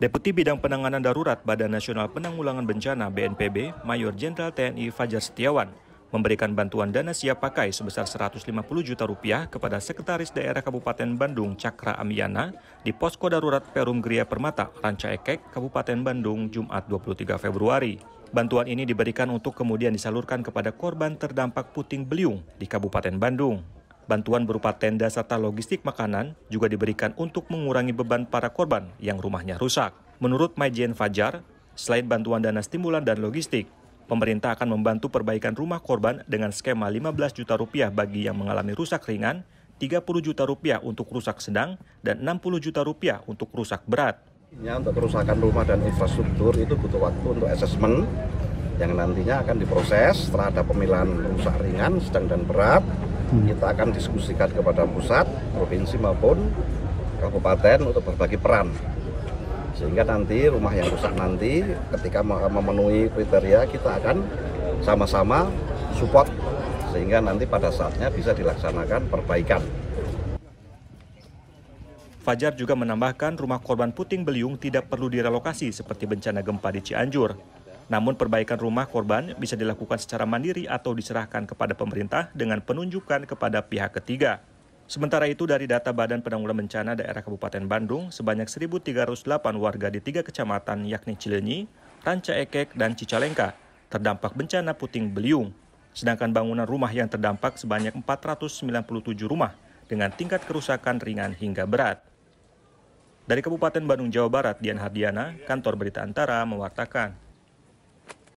Deputi Bidang Penanganan Darurat Badan Nasional Penanggulangan Bencana BNPB, Mayor Jenderal TNI Fajar Setiawan, memberikan bantuan dana siap pakai sebesar 150 juta rupiah kepada Sekretaris Daerah Kabupaten Bandung Cakra Amiana di Posko Darurat Perum Gria Permata, Ranca Ekek, Kabupaten Bandung, Jumat 23 Februari. Bantuan ini diberikan untuk kemudian disalurkan kepada korban terdampak puting beliung di Kabupaten Bandung. Bantuan berupa tenda serta logistik makanan juga diberikan untuk mengurangi beban para korban yang rumahnya rusak. Menurut Majen Fajar, selain bantuan dana stimulan dan logistik, pemerintah akan membantu perbaikan rumah korban dengan skema 15 juta rupiah bagi yang mengalami rusak ringan, 30 juta rupiah untuk rusak sedang, dan 60 juta rupiah untuk rusak berat. Untuk kerusakan rumah dan infrastruktur itu butuh waktu untuk asesmen yang nantinya akan diproses terhadap pemilihan rusak ringan, sedang dan berat kita akan diskusikan kepada pusat, provinsi maupun kabupaten untuk berbagi peran. Sehingga nanti rumah yang rusak nanti ketika memenuhi kriteria kita akan sama-sama support sehingga nanti pada saatnya bisa dilaksanakan perbaikan. Fajar juga menambahkan rumah korban puting beliung tidak perlu direlokasi seperti bencana gempa di Cianjur. Namun perbaikan rumah korban bisa dilakukan secara mandiri atau diserahkan kepada pemerintah dengan penunjukan kepada pihak ketiga. Sementara itu dari data Badan Penanggulangan Bencana Daerah Kabupaten Bandung, sebanyak 1.308 warga di tiga kecamatan yakni Cilenyi, Ranca Ekek, dan Cicalengka terdampak bencana puting beliung. Sedangkan bangunan rumah yang terdampak sebanyak 497 rumah dengan tingkat kerusakan ringan hingga berat. Dari Kabupaten Bandung, Jawa Barat, Dian Hardiana, Kantor Berita Antara, mewartakan.